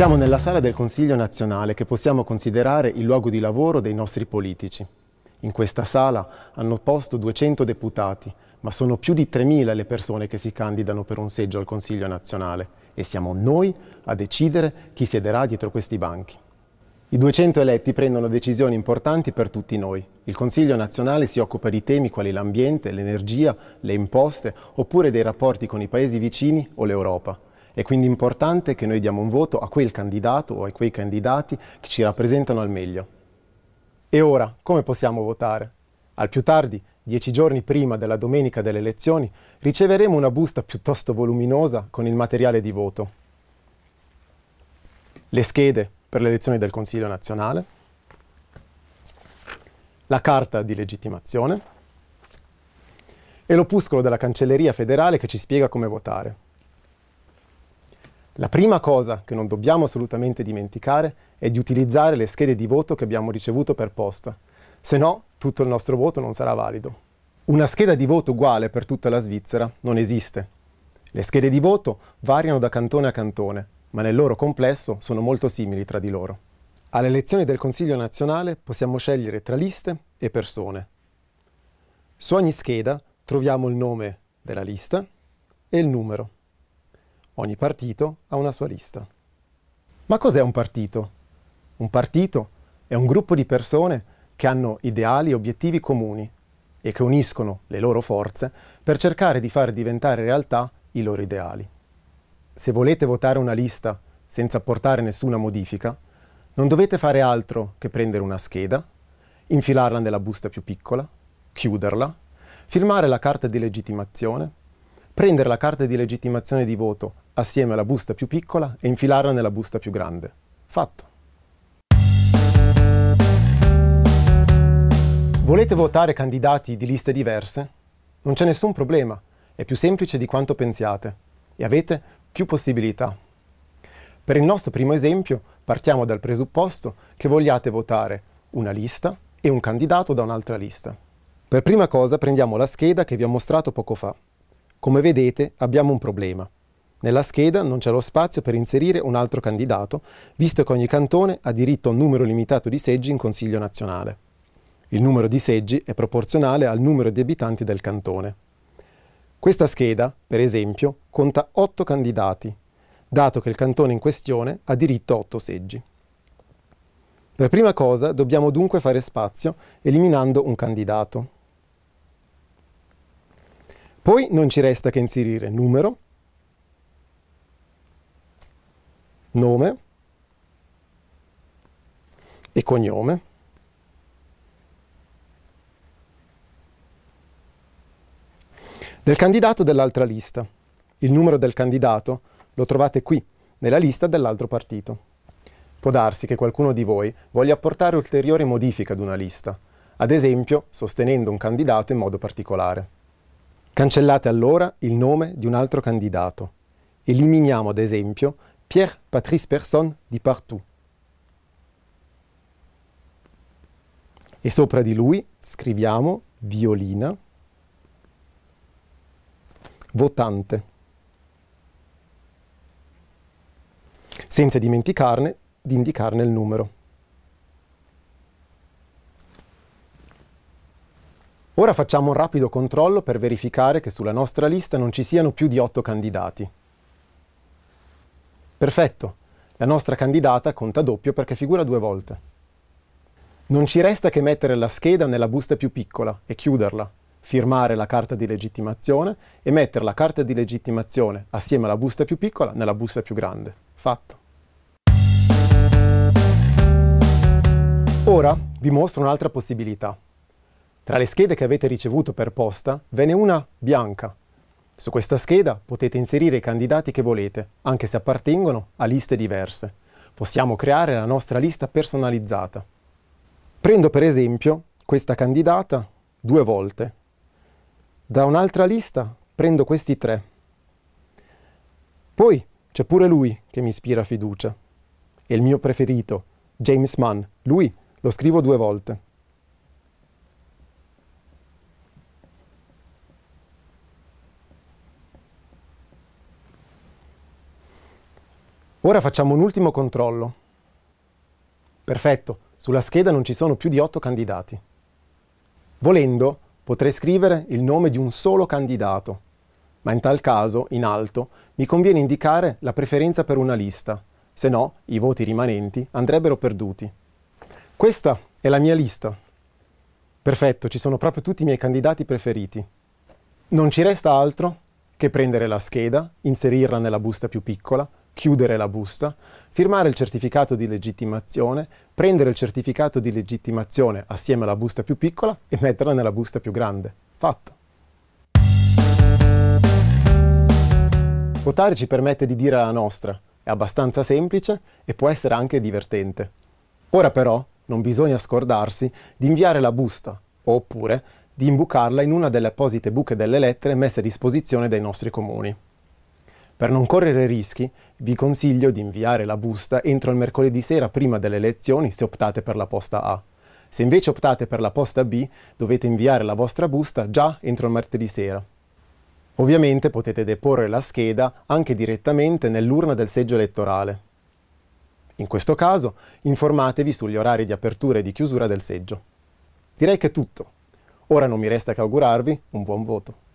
Siamo nella sala del Consiglio nazionale che possiamo considerare il luogo di lavoro dei nostri politici. In questa sala hanno posto 200 deputati, ma sono più di 3.000 le persone che si candidano per un seggio al Consiglio nazionale e siamo noi a decidere chi siederà dietro questi banchi. I 200 eletti prendono decisioni importanti per tutti noi. Il Consiglio nazionale si occupa di temi quali l'ambiente, l'energia, le imposte oppure dei rapporti con i paesi vicini o l'Europa. È quindi importante che noi diamo un voto a quel candidato o a quei candidati che ci rappresentano al meglio. E ora, come possiamo votare? Al più tardi, dieci giorni prima della domenica delle elezioni, riceveremo una busta piuttosto voluminosa con il materiale di voto. Le schede per le elezioni del Consiglio nazionale, la carta di legittimazione e l'opuscolo della Cancelleria federale che ci spiega come votare. La prima cosa che non dobbiamo assolutamente dimenticare è di utilizzare le schede di voto che abbiamo ricevuto per posta, se no tutto il nostro voto non sarà valido. Una scheda di voto uguale per tutta la Svizzera non esiste. Le schede di voto variano da cantone a cantone, ma nel loro complesso sono molto simili tra di loro. Alle elezioni del Consiglio nazionale possiamo scegliere tra liste e persone. Su ogni scheda troviamo il nome della lista e il numero. Ogni partito ha una sua lista. Ma cos'è un partito? Un partito è un gruppo di persone che hanno ideali e obiettivi comuni e che uniscono le loro forze per cercare di far diventare realtà i loro ideali. Se volete votare una lista senza apportare nessuna modifica, non dovete fare altro che prendere una scheda, infilarla nella busta più piccola, chiuderla, firmare la carta di legittimazione, prendere la carta di legittimazione di voto assieme alla busta più piccola e infilarla nella busta più grande. Fatto. Volete votare candidati di liste diverse? Non c'è nessun problema, è più semplice di quanto pensiate e avete più possibilità. Per il nostro primo esempio partiamo dal presupposto che vogliate votare una lista e un candidato da un'altra lista. Per prima cosa prendiamo la scheda che vi ho mostrato poco fa. Come vedete abbiamo un problema. Nella scheda non c'è lo spazio per inserire un altro candidato, visto che ogni cantone ha diritto a un numero limitato di seggi in Consiglio nazionale. Il numero di seggi è proporzionale al numero di abitanti del cantone. Questa scheda, per esempio, conta 8 candidati, dato che il cantone in questione ha diritto a 8 seggi. Per prima cosa dobbiamo dunque fare spazio eliminando un candidato. Poi non ci resta che inserire numero, nome e cognome. Del candidato dell'altra lista. Il numero del candidato lo trovate qui, nella lista dell'altro partito. Può darsi che qualcuno di voi voglia apportare ulteriori modifiche ad una lista, ad esempio sostenendo un candidato in modo particolare. Cancellate allora il nome di un altro candidato. Eliminiamo ad esempio Pierre Patrice Person di Partout. E sopra di lui scriviamo violina votante. Senza dimenticarne di indicarne il numero. Ora facciamo un rapido controllo per verificare che sulla nostra lista non ci siano più di 8 candidati. Perfetto, la nostra candidata conta doppio perché figura due volte. Non ci resta che mettere la scheda nella busta più piccola e chiuderla, firmare la carta di legittimazione e mettere la carta di legittimazione assieme alla busta più piccola nella busta più grande. Fatto. Ora vi mostro un'altra possibilità. Tra le schede che avete ricevuto per posta ve n'è una bianca su questa scheda potete inserire i candidati che volete, anche se appartengono a liste diverse. Possiamo creare la nostra lista personalizzata. Prendo per esempio questa candidata due volte. Da un'altra lista prendo questi tre. Poi c'è pure lui che mi ispira fiducia. È il mio preferito, James Mann. Lui lo scrivo due volte. Ora facciamo un ultimo controllo. Perfetto, sulla scheda non ci sono più di 8 candidati. Volendo, potrei scrivere il nome di un solo candidato, ma in tal caso, in alto, mi conviene indicare la preferenza per una lista, se no i voti rimanenti andrebbero perduti. Questa è la mia lista. Perfetto, ci sono proprio tutti i miei candidati preferiti. Non ci resta altro che prendere la scheda, inserirla nella busta più piccola, chiudere la busta, firmare il certificato di legittimazione, prendere il certificato di legittimazione assieme alla busta più piccola e metterla nella busta più grande. Fatto. Votare ci permette di dire la nostra, è abbastanza semplice e può essere anche divertente. Ora però non bisogna scordarsi di inviare la busta, oppure di imbucarla in una delle apposite buche delle lettere messe a disposizione dai nostri comuni. Per non correre rischi, vi consiglio di inviare la busta entro il mercoledì sera prima delle elezioni se optate per la posta A. Se invece optate per la posta B, dovete inviare la vostra busta già entro il martedì sera. Ovviamente potete deporre la scheda anche direttamente nell'urna del seggio elettorale. In questo caso, informatevi sugli orari di apertura e di chiusura del seggio. Direi che è tutto. Ora non mi resta che augurarvi un buon voto.